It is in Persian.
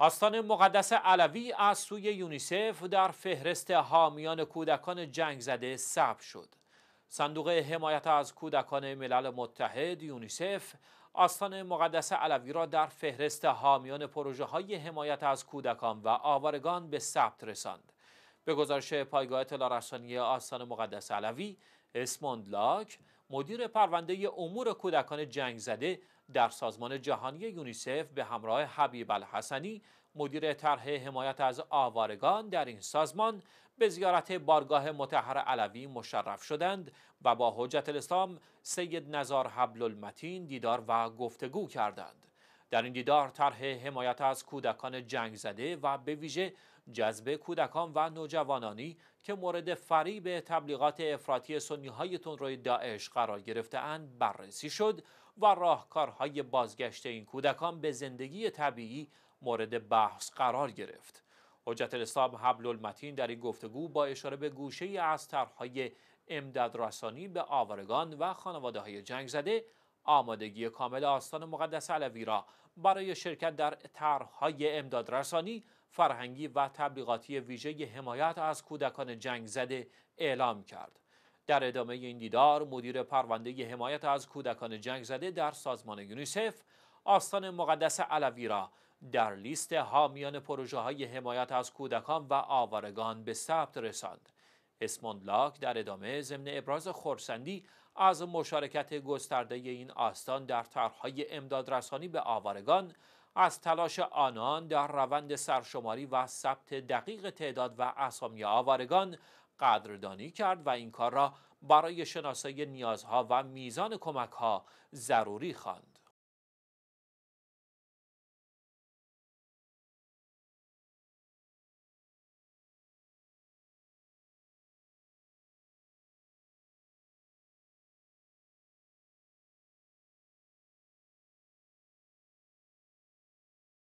آستان مقدس علوی از سوی یونیسف در فهرست حامیان کودکان جنگ زده ثبت شد. صندوق حمایت از کودکان ملل متحد یونیسف آستان مقدس علوی را در فهرست حامیان پروژه های حمایت از کودکان و آوارگان به ثبت رساند. به گزارش پایگاه تلارسانی آستان مقدس علوی اسموند مدیر پرونده امور کودکان جنگ زده در سازمان جهانی یونیسف به همراه حبیب الحسنی مدیر طرح حمایت از آوارگان در این سازمان به زیارت بارگاه متحر علوی مشرف شدند و با حجت الاسلام سید نزار حبل المتین دیدار و گفتگو کردند. در این دیدار طرح حمایت از کودکان جنگ زده و به ویژه جذب کودکان و نوجوانانی که مورد فریب تبلیغات افراطی سنی های تندروی داعش قرار گرفته اند بررسی شد و راهکارهای بازگشت این کودکان به زندگی طبیعی مورد بحث قرار گرفت. حجت الاسلام حبل المتین در این گفتگو با اشاره به گوشه از طرحهای امدادرسانی به آوارگان و خانواده های جنگ زده آمادگی کامل آستان مقدس علوی را برای شرکت در طرحهای امدادرسانی فرهنگی و تبلیغاتی ویژه حمایت از کودکان جنگ زده اعلام کرد در ادامه این دیدار مدیر پرونده حمایت از کودکان جنگ زده در سازمان یونیسف آستان مقدس علوی را در لیست حامیان پروژه های حمایت از کودکان و آوارگان به ثبت رساند اسمون لاک در ادامه ضمن ابراز خورسندی از مشارکت گسترده این آستان در طرحهای امدادرسانی به آوارگان از تلاش آنان در روند سرشماری و ثبت دقیق تعداد و اسامی آوارگان قدردانی کرد و این کار را برای شناسایی نیازها و میزان کمکها ضروری خواند.